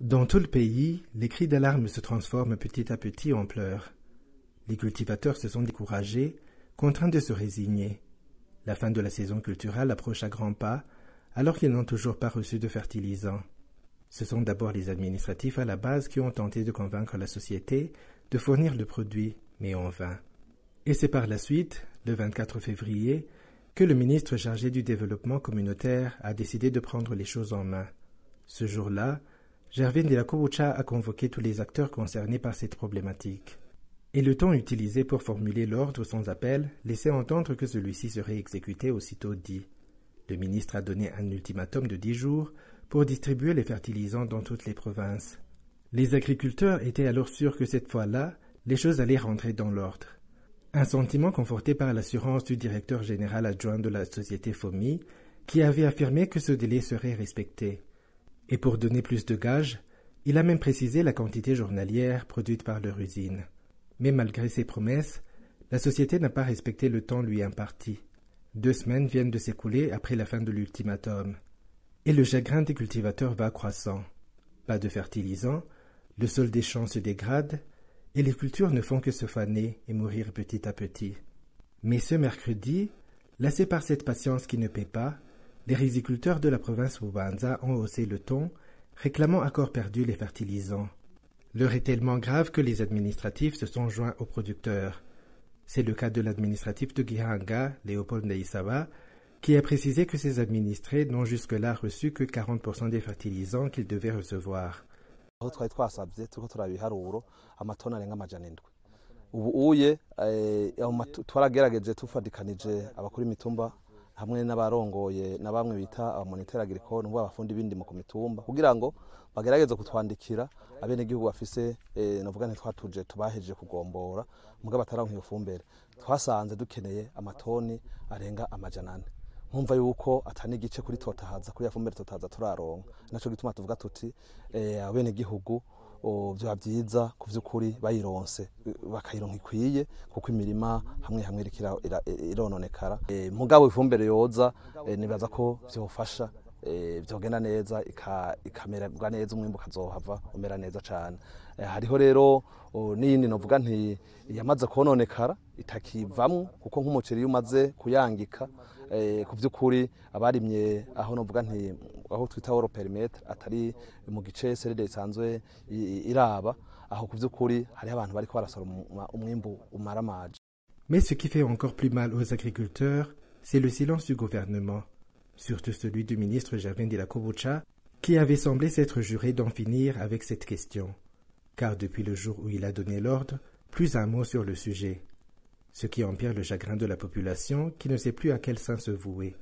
Dans tout le pays, les cris d'alarme se transforment petit à petit en pleurs. Les cultivateurs se sont découragés, contraints de se résigner. La fin de la saison culturelle approche à grands pas, alors qu'ils n'ont toujours pas reçu de fertilisants. Ce sont d'abord les administratifs à la base qui ont tenté de convaincre la société de fournir le produit, mais en vain. Et c'est par la suite, le 24 février, que le ministre chargé du développement communautaire a décidé de prendre les choses en main. Ce jour-là, Gervin de la Koucha a convoqué tous les acteurs concernés par cette problématique. Et le temps utilisé pour formuler l'ordre sans appel laissait entendre que celui-ci serait exécuté aussitôt dit. Le ministre a donné un ultimatum de dix jours pour distribuer les fertilisants dans toutes les provinces. Les agriculteurs étaient alors sûrs que cette fois-là, les choses allaient rentrer dans l'ordre. Un sentiment conforté par l'assurance du directeur général adjoint de la société FOMI, qui avait affirmé que ce délai serait respecté. Et pour donner plus de gages, il a même précisé la quantité journalière produite par leur usine. Mais malgré ses promesses, la société n'a pas respecté le temps lui imparti. Deux semaines viennent de s'écouler après la fin de l'ultimatum. Et le chagrin des cultivateurs va croissant. Pas de fertilisants, le sol des champs se dégrade, et les cultures ne font que se faner et mourir petit à petit. Mais ce mercredi, lassé par cette patience qui ne paie pas, les riziculteurs de la province Wubanza ont haussé le ton, réclamant à corps perdu les fertilisants. L'heure est tellement grave que les administratifs se sont joints aux producteurs. C'est le cas de l'administratif de Gihanga, Léopold Neissawa, qui a précisé que ses administrés n'ont jusque-là reçu que 40% des fertilisants qu'ils devaient recevoir. hamwe n'abarongoye na bamwe bita abamonitera ah, agricole ngo abafundi b'indimo ku mitumba kugira ngo bagerageze kutwandikira abenegihugu bafise eh, navuga nti twatuje tubahejeje kugombora mugabo bataranka iyo fumbire twasanze dukeneye amatoni arenga amajana ane nkumva yuko atani igice kuri totahaza kuri ya fumbire totahaza turaronka naco gituma tuvuga tuti eh, abenegihugu byaba byiza ku by'ukuri bayironse bakayironka ikwiye kuko imirima hamwe hamwe irononekara e, mugabo ifumbire yoza e, nibaza ko byofasha byogenda e, neza ikamererwa neza umwimbu ukazohava umera neza cyane hariho rero n'iyindi navuga nti yamaze kononekara itakivamo kuko nk'umuceri iyo umaze kuyangika ku by'ukuri abarimye aho navuga nti Mais ce qui fait encore plus mal aux agriculteurs, c'est le silence du gouvernement, surtout celui du ministre Javindila de la Kobucha, qui avait semblé s'être juré d'en finir avec cette question, car depuis le jour où il a donné l'ordre, plus un mot sur le sujet, ce qui empire le chagrin de la population qui ne sait plus à quel sein se vouer.